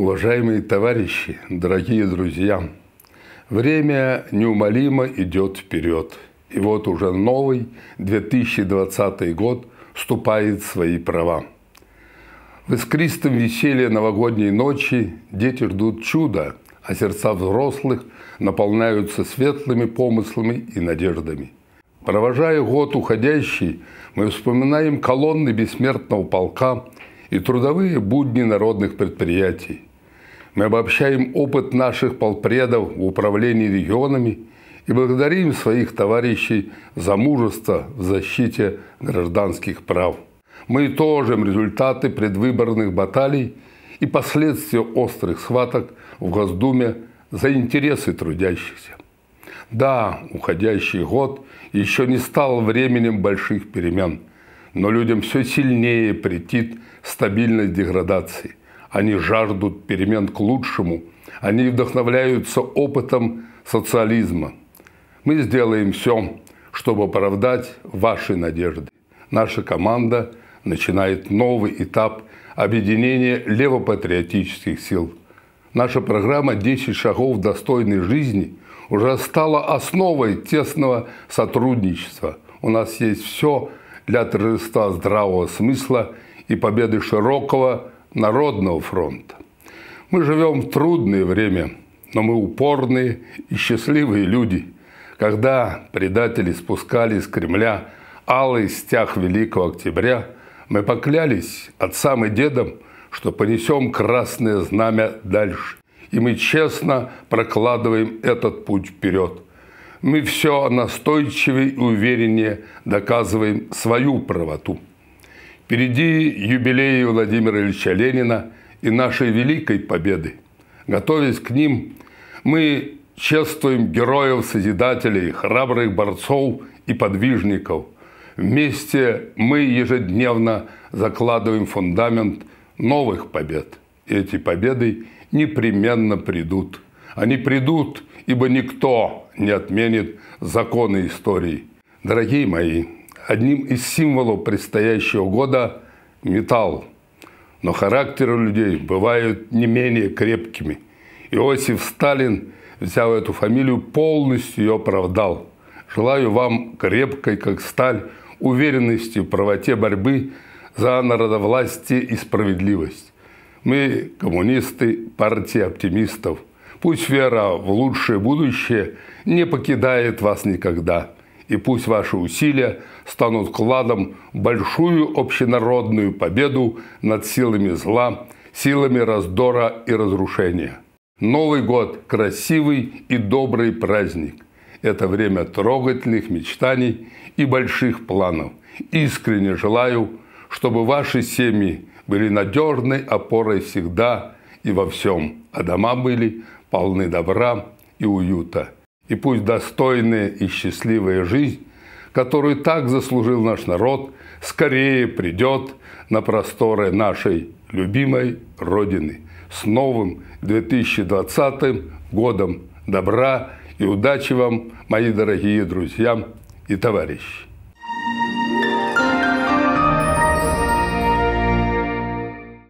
Уважаемые товарищи, дорогие друзья, время неумолимо идет вперед. И вот уже новый 2020 год вступает в свои права. В искристом веселье новогодней ночи дети ждут чуда, а сердца взрослых наполняются светлыми помыслами и надеждами. Провожая год уходящий, мы вспоминаем колонны бессмертного полка и трудовые будни народных предприятий. Мы обобщаем опыт наших полпредов в управлении регионами и благодарим своих товарищей за мужество в защите гражданских прав. Мы итожим результаты предвыборных баталий и последствия острых схваток в Госдуме за интересы трудящихся. Да, уходящий год еще не стал временем больших перемен, но людям все сильнее претит стабильность деградации – они жаждут перемен к лучшему. Они вдохновляются опытом социализма. Мы сделаем все, чтобы оправдать ваши надежды. Наша команда начинает новый этап объединения левопатриотических сил. Наша программа «10 шагов достойной жизни» уже стала основой тесного сотрудничества. У нас есть все для торжества здравого смысла и победы широкого Народного фронта. Мы живем в трудное время, но мы упорные и счастливые люди. Когда предатели спускали из Кремля алый стяг Великого Октября, мы поклялись отцам и дедам, что понесем красное знамя дальше. И мы честно прокладываем этот путь вперед. Мы все настойчивее и увереннее доказываем свою правоту – Впереди юбилеи Владимира Ильича Ленина и нашей великой победы. Готовясь к ним, мы чествуем героев, созидателей, храбрых борцов и подвижников. Вместе мы ежедневно закладываем фундамент новых побед. И эти победы непременно придут. Они придут, ибо никто не отменит законы истории. Дорогие мои, одним из символов предстоящего года металл. Но характеры людей бывают не менее крепкими. Иосиф Сталин, взял эту фамилию, полностью ее оправдал. Желаю вам крепкой, как сталь, уверенности в правоте борьбы за народовластие и справедливость. Мы, коммунисты, партия оптимистов. Пусть вера в лучшее будущее не покидает вас никогда и пусть ваши усилия станут кладом большую общенародную победу над силами зла, силами раздора и разрушения. Новый год – красивый и добрый праздник. Это время трогательных мечтаний и больших планов. Искренне желаю, чтобы ваши семьи были надежной опорой всегда и во всем, а дома были полны добра и уюта – и пусть достойная и счастливая жизнь, которую так заслужил наш народ, скорее придет на просторы нашей любимой Родины. С новым 2020 годом добра и удачи вам, мои дорогие друзья и товарищи!